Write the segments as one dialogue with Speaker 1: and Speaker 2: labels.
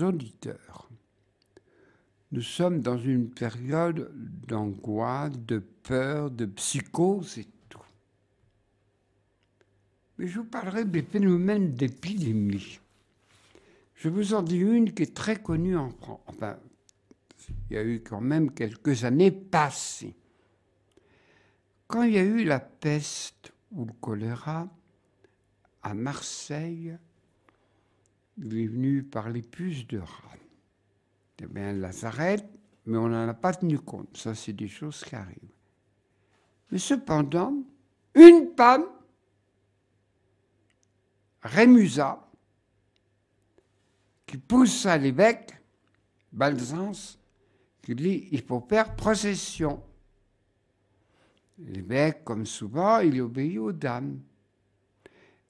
Speaker 1: auditeurs. Nous sommes dans une période d'angoisse, de peur, de psychose et tout. Mais je vous parlerai des phénomènes d'épidémie. Je vous en dis une qui est très connue en France. Enfin, il y a eu quand même quelques années passées. Quand il y a eu la peste ou le choléra à Marseille, il est venu par les puces de rat. Eh bien, la un mais on n'en a pas tenu compte. Ça, c'est des choses qui arrivent. Mais cependant, une femme, Rémusa, qui poussa à l'évêque, Balzance, qui dit il faut faire procession. L'évêque, comme souvent, il obéit aux dames.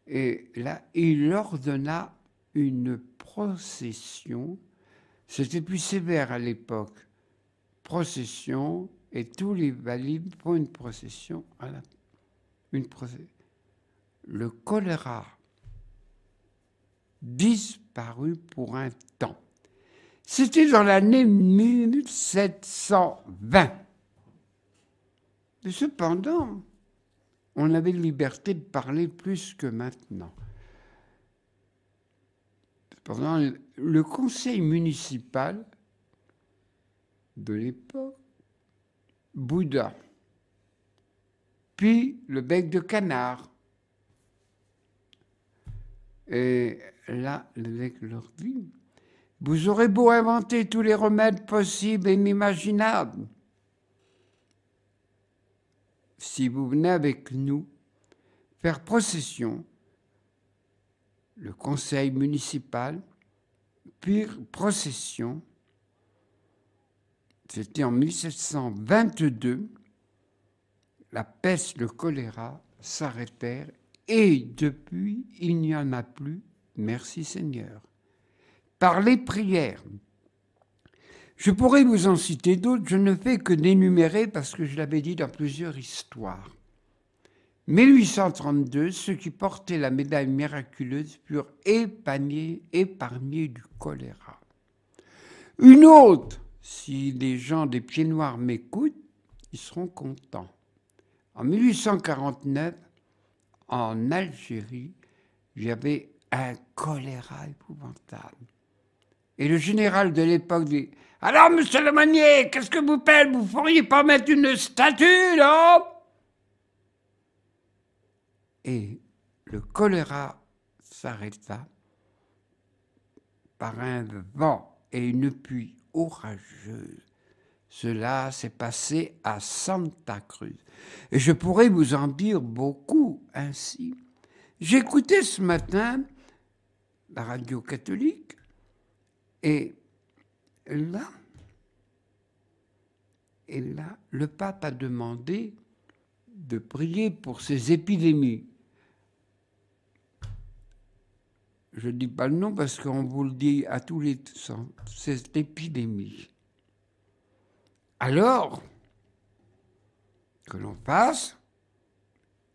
Speaker 1: Et là, il ordonna une procession. C'était plus sévère à l'époque. Procession, et tous les valides font une procession Le choléra disparut pour un temps. C'était dans l'année 1720. cependant, on avait liberté de parler plus que maintenant le conseil municipal de l'époque, Bouddha, puis le bec de canard. Et là, bec leur dit, vous aurez beau inventer tous les remèdes possibles et inimaginables. Si vous venez avec nous faire procession le conseil municipal, puis procession. C'était en 1722. La peste, le choléra s'arrêtèrent et depuis, il n'y en a plus. Merci Seigneur. Par les prières. Je pourrais vous en citer d'autres, je ne fais que d'énumérer parce que je l'avais dit dans plusieurs histoires. 1832, ceux qui portaient la médaille miraculeuse furent épargnés, du choléra. Une autre, si les gens des pieds noirs m'écoutent, ils seront contents. En 1849, en Algérie, j'avais un choléra épouvantable. Et le général de l'époque dit Alors, monsieur le manier, qu'est-ce que vous faites Vous ne pourriez pas mettre une statue, non et le choléra s'arrêta par un vent et une pluie orageuse. Cela s'est passé à Santa Cruz. Et je pourrais vous en dire beaucoup ainsi. J'écoutais ce matin la radio catholique et là, et là, le pape a demandé de prier pour ces épidémies. je ne dis pas le nom parce qu'on vous le dit à tous les sens, cette épidémie. Alors que l'on fasse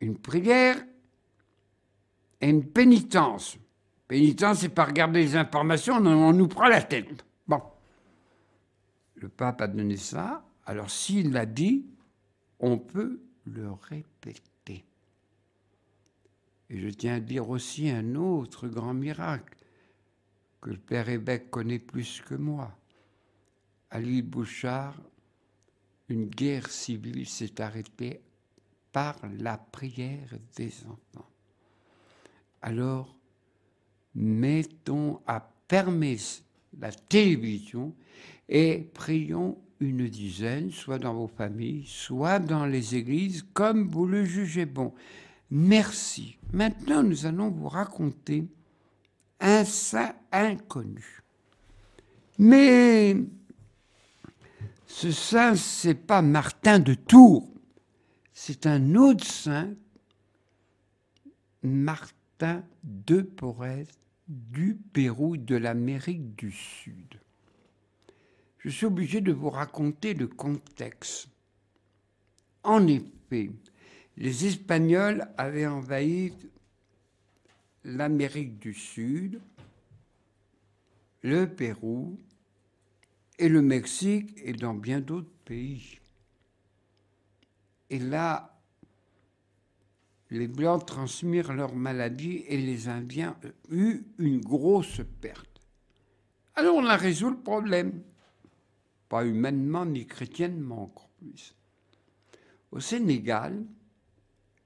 Speaker 1: une prière et une pénitence. Pénitence, c'est pas regarder les informations, on nous prend la tête. Bon. Le pape a donné ça, alors s'il l'a dit, on peut le répéter. Et je tiens à dire aussi un autre grand miracle que le père Hébec connaît plus que moi. À l'île Bouchard, une guerre civile s'est arrêtée par la prière des enfants. Alors, mettons à permis la télévision et prions une dizaine, soit dans vos familles, soit dans les églises, comme vous le jugez bon. Merci. Maintenant, nous allons vous raconter un saint inconnu. Mais ce saint, c'est pas Martin de Tours, c'est un autre saint, Martin de Porres du Pérou, de l'Amérique du Sud. Je suis obligé de vous raconter le contexte. En effet, les Espagnols avaient envahi l'Amérique du Sud, le Pérou et le Mexique et dans bien d'autres pays. Et là, les Blancs transmirent leur maladie et les Indiens eurent une grosse perte. Alors on a résolu le problème. Pas humainement ni chrétiennement encore plus. Au Sénégal,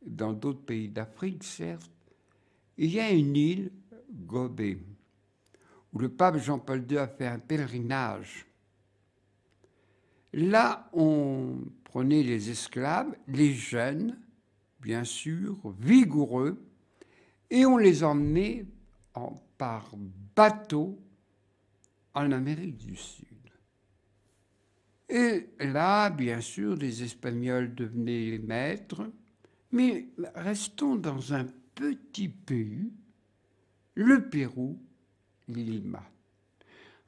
Speaker 1: dans d'autres pays d'Afrique, certes, il y a une île, Gobé, où le pape Jean-Paul II a fait un pèlerinage. Là, on prenait les esclaves, les jeunes, bien sûr, vigoureux, et on les emmenait par bateau en Amérique du Sud. Et là, bien sûr, les Espagnols devenaient les maîtres, mais restons dans un petit pays, le Pérou, Lima.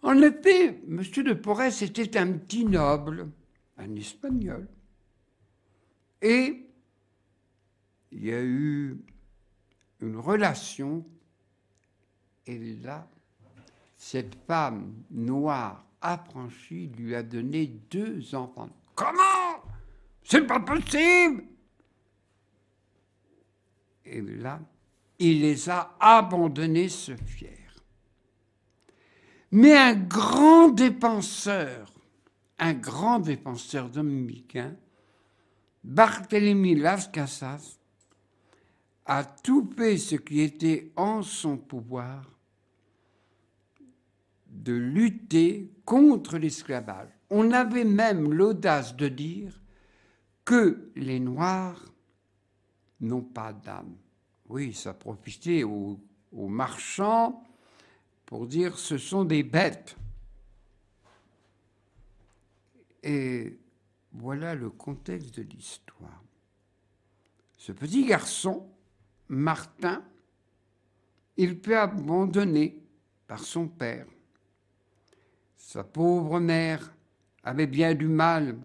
Speaker 1: En effet, M. de Porres était un petit noble, un espagnol. Et il y a eu une relation, et là, cette femme noire affranchie lui a donné deux enfants. Comment C'est pas possible et là, il les a abandonnés ce fier. Mais un grand dépenseur, un grand dépenseur dominicain, Barthélemy Las Casas, a toupé ce qui était en son pouvoir de lutter contre l'esclavage. On avait même l'audace de dire que les Noirs non pas d'âme. Oui, ça profitait aux, marchands pour dire ce sont des bêtes. Et voilà le contexte de l'histoire. Ce petit garçon, Martin, il peut abandonné par son père. Sa pauvre mère avait bien du mal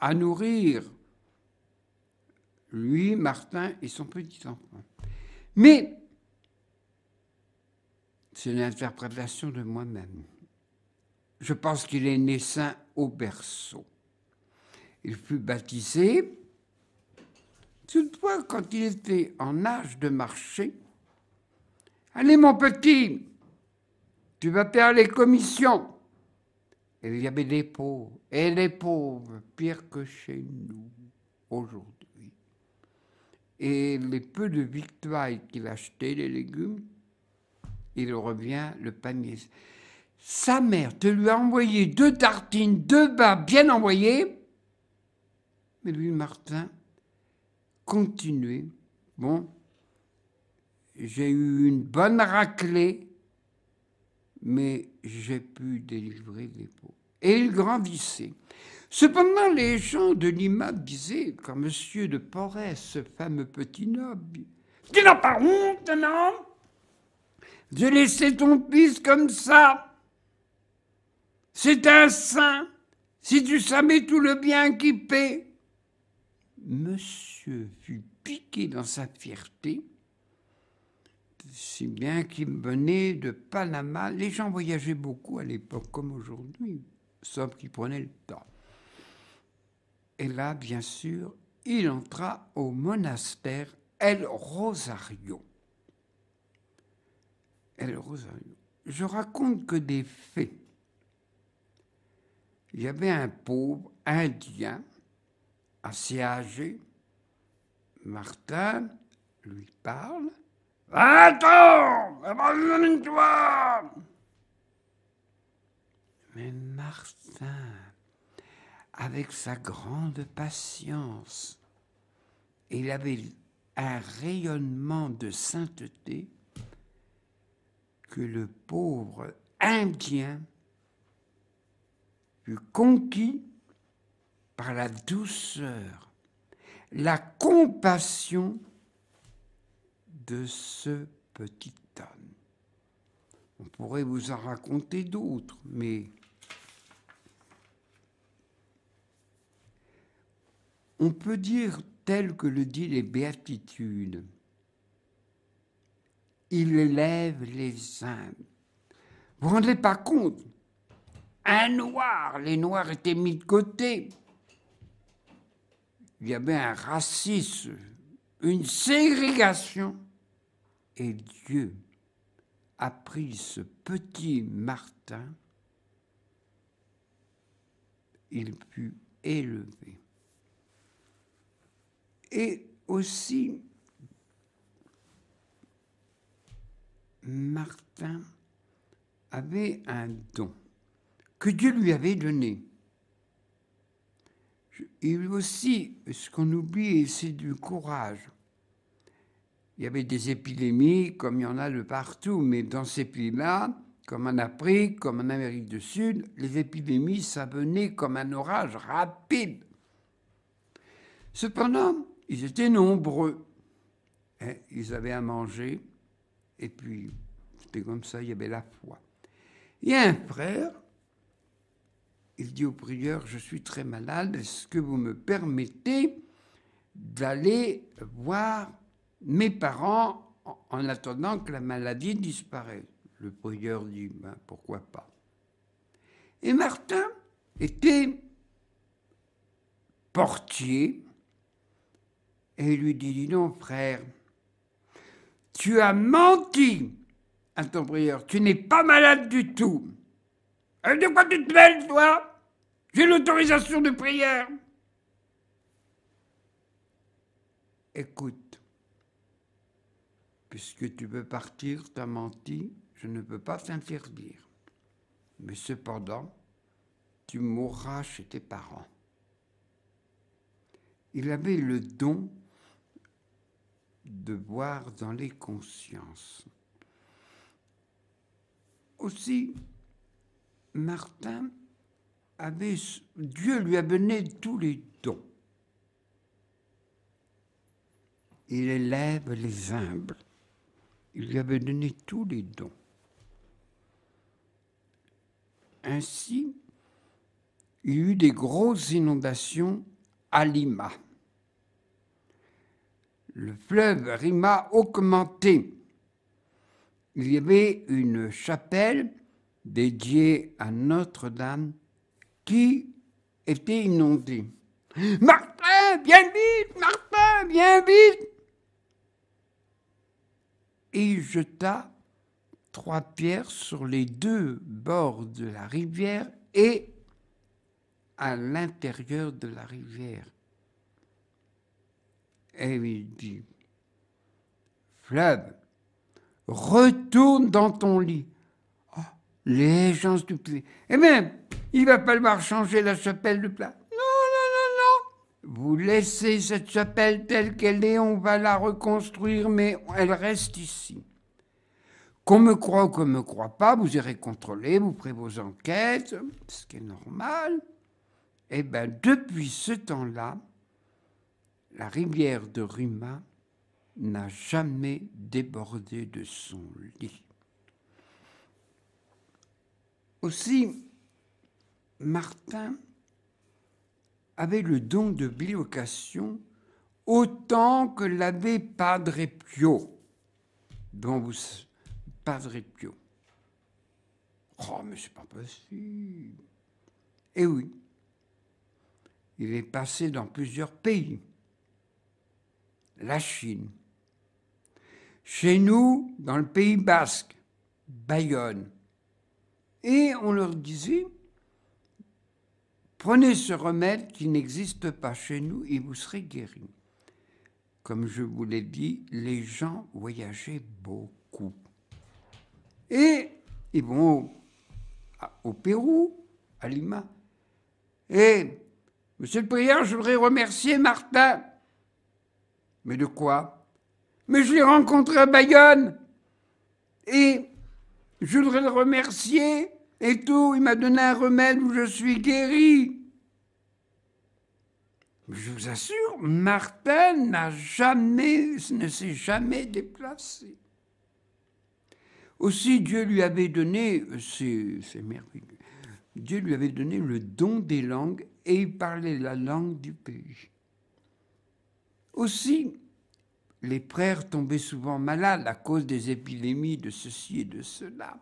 Speaker 1: à nourrir lui, Martin et son petit enfant. Mais c'est une interprétation de moi-même. Je pense qu'il est né saint au berceau. Il fut baptisé. Toutefois, quand il était en âge de marcher, Allez, mon petit, tu vas perdre les commissions. Et il y avait des pauvres, et les pauvres, pire que chez nous aujourd'hui. Et les peu de victoires qu'il achetait, les légumes, il revient le panier. Sa mère te lui a envoyé deux tartines, deux bas bien envoyés. Mais lui, Martin, continuez. Bon, j'ai eu une bonne raclée, mais j'ai pu délivrer les pots. Et il grandissait. Cependant, les gens de Lima disaient, quand monsieur de Porès, ce fameux petit noble, tu n'as pas honte, non De laisser ton fils comme ça C'est un saint, si tu savais tout le bien qui paie. Monsieur fut piqué dans sa fierté, si bien qu'il venait de Panama. Les gens voyageaient beaucoup à l'époque, comme aujourd'hui, sauf qu'ils prenaient le temps. Et là, bien sûr, il entra au monastère El Rosario. El Rosario. Je raconte que des faits. Il y avait un pauvre indien assez âgé. Martin lui parle. Attends, toi Mais Martin, avec sa grande patience. il avait un rayonnement de sainteté que le pauvre Indien fut conquis par la douceur, la compassion de ce petit homme. On pourrait vous en raconter d'autres, mais on peut dire tel que le dit les béatitudes. Il élève les âmes Vous vous rendez pas compte Un noir, les noirs étaient mis de côté. Il y avait un racisme, une ségrégation. Et Dieu a pris ce petit Martin. Il put élever et aussi Martin avait un don que Dieu lui avait donné. Et aussi, ce qu'on oublie, c'est du courage. Il y avait des épidémies, comme il y en a de partout, mais dans ces pays-là, comme en Afrique, comme en Amérique du Sud, les épidémies, ça venait comme un orage rapide. Cependant, ils étaient nombreux. Hein, ils avaient à manger. Et puis, c'était comme ça, il y avait la foi. Il y a un frère, il dit au prieur, je suis très malade, est-ce que vous me permettez d'aller voir mes parents en attendant que la maladie disparaisse Le prieur dit, ben, pourquoi pas Et Martin était portier et il lui dit, non, frère, tu as menti à ton prieur, tu n'es pas malade du tout. Et euh, de quoi tu te mêles, toi J'ai l'autorisation de prière. Écoute, puisque tu veux partir, tu as menti, je ne peux pas t'interdire. Mais cependant, tu mourras chez tes parents. Il avait le don de boire dans les consciences. Aussi, Martin avait, Dieu lui a donné tous les dons. Il élève les humbles. Il lui avait donné tous les dons. Ainsi, il y eut des grosses inondations à Lima le fleuve Rima augmenté. Il y avait une chapelle dédiée à Notre-Dame qui était inondée. Martin, viens vite, Martin, viens vite. il jeta trois pierres sur les deux bords de la rivière et à l'intérieur de la rivière et il dit, retourne dans ton lit. Oh, les gens plaît Eh bien, il va pas falloir changer la chapelle de plat. Non, non, non, non. Vous laissez cette chapelle telle qu'elle est, on va la reconstruire, mais elle reste ici. Qu'on me croit ou qu'on ne me croit pas, vous irez contrôler, vous ferez vos enquêtes, ce qui est normal. Eh bien, depuis ce temps-là, la rivière de Ruma n'a jamais débordé de son lit. Aussi, Martin avait le don de bilocation autant que l'abbé Padre Pio, Bon, vous, Padre Pio. Oh, mais c'est pas possible. Eh oui, il est passé dans plusieurs pays la Chine. Chez nous, dans le Pays basque, Bayonne. Et on leur disait, prenez ce remède qui n'existe pas chez nous et vous serez guéri. Comme je vous l'ai dit, les gens voyageaient beaucoup. Et ils vont au Pérou, à Lima. Et, monsieur le prieur, je voudrais remercier Martin mais de quoi Mais je l'ai rencontré à Bayonne et je voudrais le remercier et tout. Il m'a donné un remède où je suis guéri. Je vous assure, Martin n'a jamais, ne s'est jamais déplacé. Aussi, Dieu lui avait donné, c'est merveilleux, Dieu lui avait donné le don des langues et il parlait la langue du pays. Aussi, les frères tombaient souvent malades à cause des épidémies de ceci et de cela.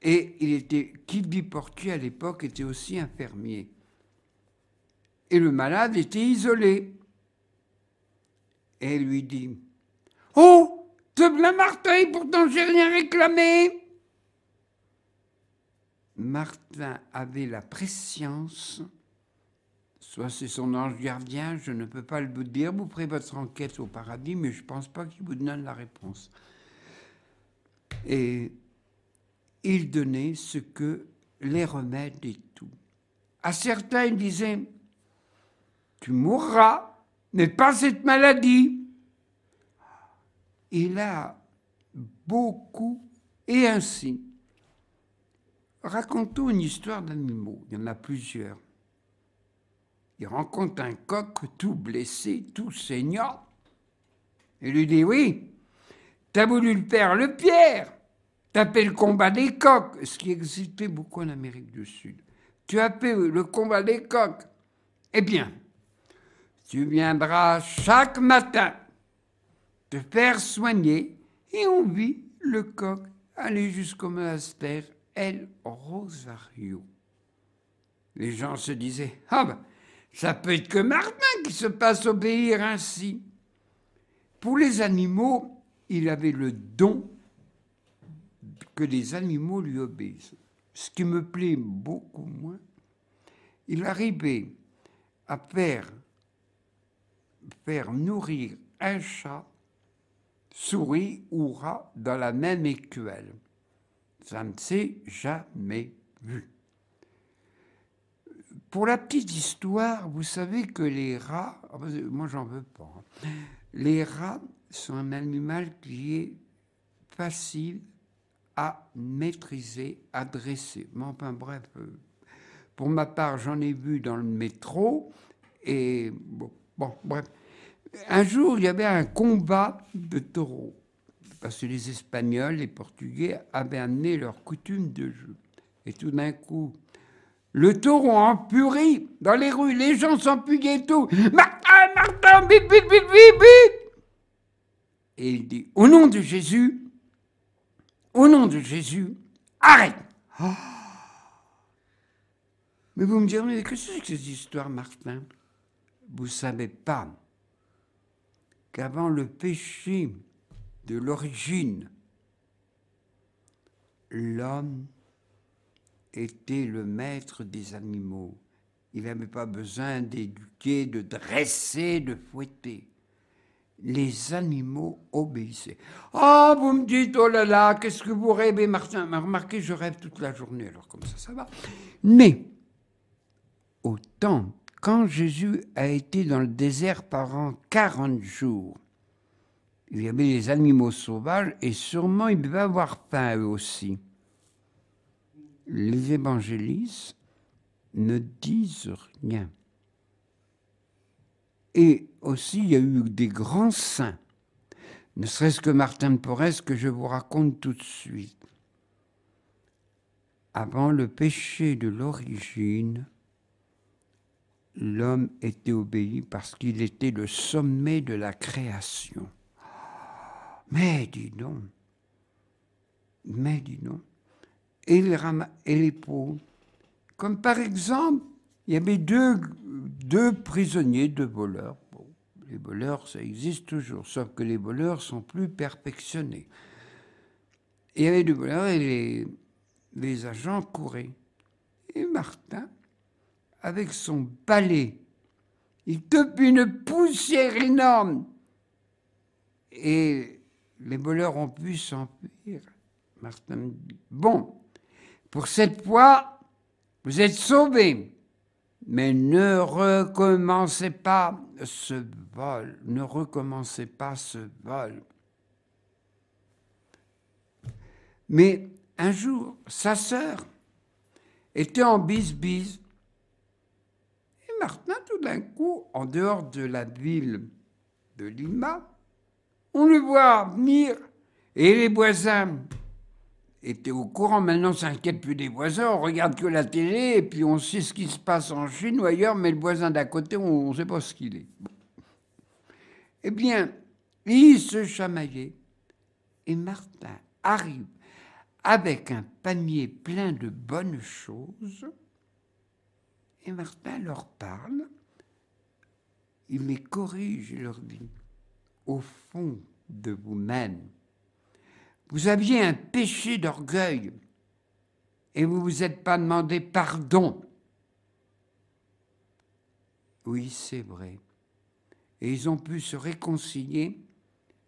Speaker 1: Et il était, Kibi Portier à l'époque était aussi infirmier. Et le malade était isolé. Et lui dit Oh, te la Martin, pourtant j'ai rien réclamé. Martin avait la prescience soit c'est son ange gardien, je ne peux pas le dire. Vous ferez votre enquête au paradis, mais je ne pense pas qu'il vous donne la réponse. Et il donnait ce que les remèdes et tout. À certains, il disait Tu mourras, mais pas cette maladie. Il a beaucoup et ainsi. Racontons une histoire d'animaux. Il y en a plusieurs il rencontre un coq tout blessé, tout saignant. Il lui dit Oui, tu as voulu le père le Pierre, t'as fait le combat des coqs, ce qui existait beaucoup en Amérique du Sud. Tu as fait le combat des coqs. Eh bien, tu viendras chaque matin te faire soigner et on vit le coq aller jusqu'au monastère El Rosario. Les gens se disaient Ah ben, ça peut être que Martin qui se passe obéir ainsi. Pour les animaux, il avait le don que les animaux lui obéissent. Ce qui me plaît beaucoup moins, il arrivait à faire, faire nourrir un chat, souris ou rat dans la même écuelle. Ça ne s'est jamais vu. Pour la petite histoire, vous savez que les rats, ah, bah, moi j'en veux pas, hein. les rats sont un animal qui est facile à maîtriser, à dresser. bref, euh, pour ma part, j'en ai vu dans le métro et bon, bref. Un jour, il y avait un combat de taureaux parce que les Espagnols, les Portugais avaient amené leur coutume de jeu. Et tout d'un coup, le taureau en purée dans les rues, les gens s'empuyaient et tout. Martin, Martin, bip, bip, bip, bip, bip. Et il dit, au nom de Jésus, au nom de Jésus, arrête. Mais vous me direz, mais que c'est que cette histoire, Martin Vous ne savez pas qu'avant le péché de l'origine, l'homme était le maître des animaux. Il n'avait pas besoin d'éduquer, de dresser, de fouetter. Les animaux obéissaient. Ah, oh, vous me dites, oh là là, qu'est-ce que vous rêvez, Martin m'a remarqué, je rêve toute la journée, alors comme ça, ça va. Mais, autant, quand Jésus a été dans le désert pendant 40 jours, il y avait des animaux sauvages et sûrement il devait avoir faim eux aussi les évangélistes ne disent rien. Et aussi, il y a eu des grands saints, ne serait-ce que Martin de Porres, que je vous raconte tout de suite. Avant le péché de l'origine, l'homme était obéi parce qu'il était le sommet de la création. Mais dis donc, mais dis donc, et les, et les peaux. Comme par exemple, il y avait deux, deux prisonniers, deux voleurs. les voleurs, ça existe toujours, sauf que les voleurs sont plus perfectionnés. il y avait deux voleurs et les, les agents couraient. Et Martin, avec son balai, il tape une poussière énorme. Et les voleurs ont pu s'enfuir. Martin me dit, bon, pour cette fois, vous êtes sauvés. Mais ne recommencez pas ce vol. Ne recommencez pas ce vol. Mais un jour, sa sœur était en bise-bise. Et maintenant, tout d'un coup, en dehors de la ville de Lima, on le voit venir et les voisins était au courant. Maintenant, on s'inquiète plus des voisins, on regarde que la télé, et puis on sait ce qui se passe en Chine ou ailleurs, mais le voisin d'à côté, on ne sait pas ce qu'il est. Eh bien, il se chamaillait et Martin arrive avec un panier plein de bonnes choses, et Martin leur parle, il les corrige et leur dit, au fond de vous-même, vous aviez un péché d'orgueil et vous ne vous êtes pas demandé pardon. Oui, c'est vrai. Et ils ont pu se réconcilier.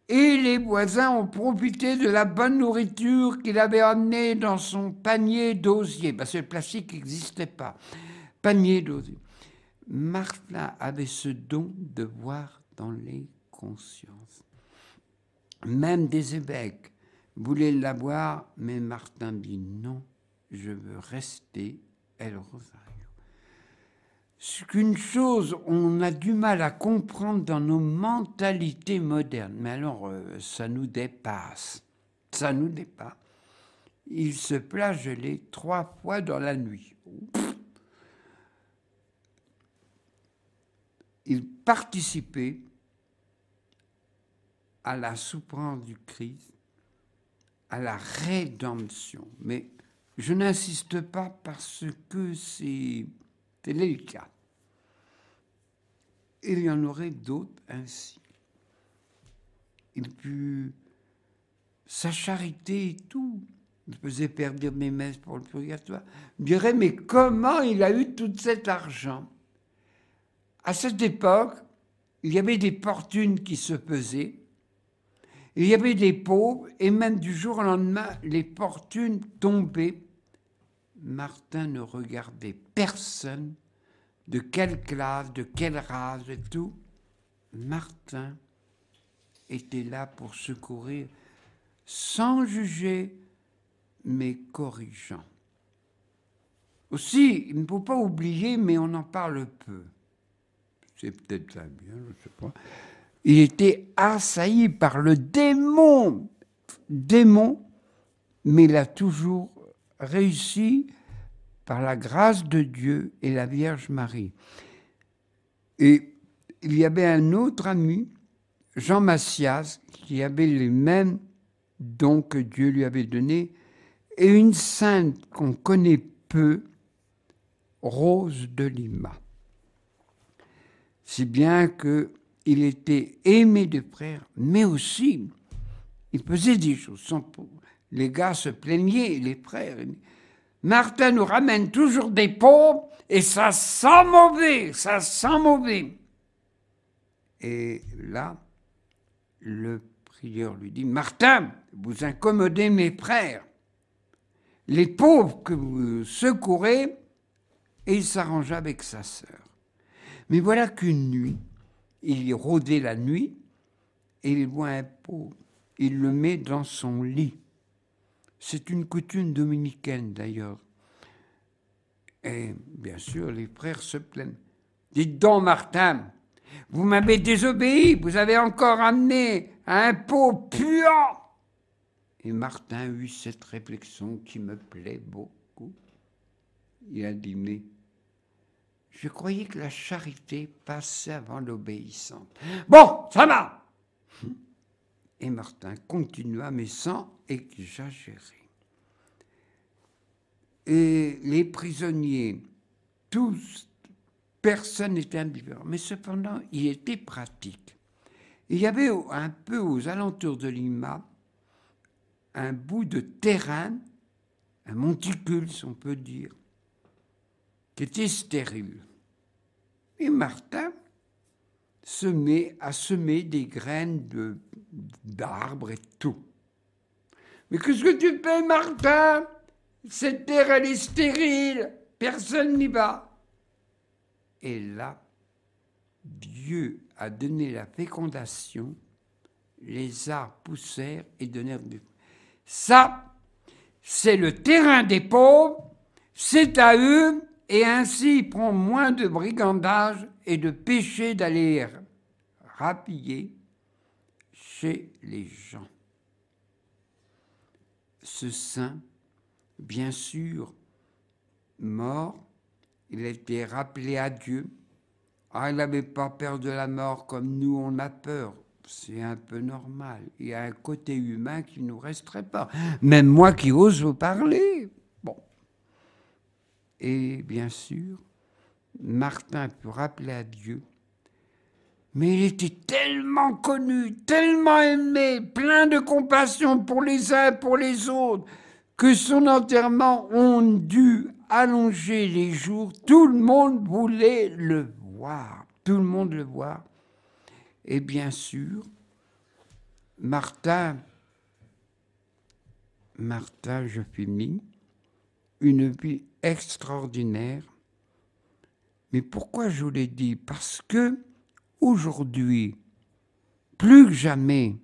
Speaker 1: Et les voisins ont profité de la bonne nourriture qu'il avait amenée dans son panier d'osier. Parce bah, que le plastique n'existait pas. Panier d'osier. Martha avait ce don de voir dans les consciences. Même des évêques voulait voir mais Martin dit non, je veux rester El Rosario. Ce qu'une chose, on a du mal à comprendre dans nos mentalités modernes, mais alors euh, ça nous dépasse, ça nous dépasse. Il se plagelait trois fois dans la nuit. Il participait à la souffrance du Christ à la rédemption. Mais je n'insiste pas parce que c'est délicat. Il y en aurait d'autres ainsi. Il put sa charité et tout. Je faisait perdre mes messes pour le purgatoire. Je dirais, mais comment il a eu tout cet argent À cette époque, il y avait des fortunes qui se pesaient, il y avait des pauvres et même du jour au lendemain, les fortunes tombaient. Martin ne regardait personne, de quelle classe, de quelle race et tout. Martin était là pour secourir sans juger, mais corrigeant. Aussi, il ne faut pas oublier, mais on en parle peu. C'est peut-être ça bien, je ne sais pas il était assailli par le démon, démon, mais il a toujours réussi par la grâce de Dieu et la Vierge Marie. Et il y avait un autre ami, Jean Massias, qui avait les mêmes dons que Dieu lui avait donnés, et une sainte qu'on connaît peu, Rose de Lima. Si bien que il était aimé de frères, mais aussi, il faisait des choses. Sans... Les gars se plaignaient, les frères. Martin nous ramène toujours des pauvres et ça sent mauvais, ça sent mauvais. Et là, le prieur lui dit, Martin, vous incommodez mes frères. Les pauvres que vous secourez, et il s'arrangea avec sa sœur. Mais voilà qu'une nuit, il rôdait la nuit et il voit un pot. Il le met dans son lit. C'est une coutume dominicaine d'ailleurs. Et bien sûr, les frères se plaignent. Dites donc, Martin, vous m'avez désobéi, vous avez encore amené un pot puant. Et Martin eut cette réflexion qui me plaît beaucoup. Il a dit, mais je croyais que la charité passait avant l'obéissance. Bon, ça va Et Martin continua, mais sans exagérer. Et les prisonniers, tous, personne n'était indifférent. Mais cependant, il était pratique. Il y avait un peu aux alentours de Lima un bout de terrain, un monticule, si on peut dire, qui était stérile. Et Martin se met à semer des graines de, d'arbres et tout. Mais qu'est-ce que tu fais, Martin Cette terre, elle est stérile, personne n'y va. Et là, Dieu a donné la fécondation, les arbres poussèrent et donnèrent du Ça, c'est le terrain des pauvres, c'est à eux, et ainsi il prend moins de brigandage et de péché d'aller rapiller chez les gens. Ce saint, bien sûr, mort, il a été rappelé à Dieu. Ah, il n'avait pas peur de la mort comme nous on a peur. C'est un peu normal. Il y a un côté humain qui ne nous resterait pas. Même moi qui ose vous parler, et bien sûr, Martin pu rappeler à Dieu, mais il était tellement connu, tellement aimé, plein de compassion pour les uns et pour les autres, que son enterrement ont dû allonger les jours. Tout le monde voulait le voir, tout le monde le voir. Et bien sûr, Martin, Martin, je finis, une vie extraordinaire. Mais pourquoi je vous l'ai dit Parce que aujourd'hui, plus que jamais,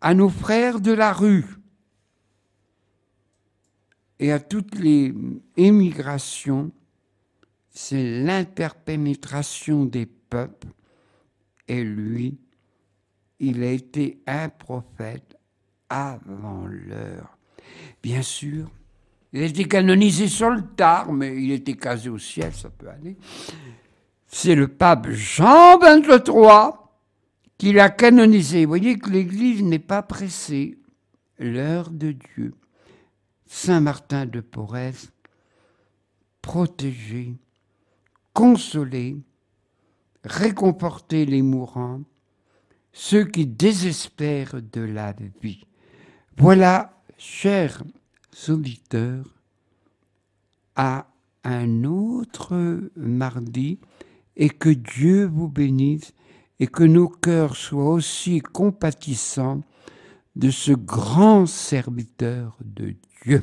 Speaker 1: à nos frères de la rue et à toutes les émigrations, c'est l'interpénétration des peuples. Et lui, il a été un prophète avant l'heure. Bien sûr, il a été canonisé sur le tard, mais il était casé au ciel, ça peut aller. C'est le pape Jean XXIII qui l'a canonisé. Vous voyez que l'Église n'est pas pressée. L'heure de Dieu. Saint Martin de Porès, protéger, consoler, réconfortez les mourants, ceux qui désespèrent de la vie. Voilà, chers Auditeurs, à un autre mardi et que Dieu vous bénisse et que nos cœurs soient aussi compatissants de ce grand serviteur de Dieu.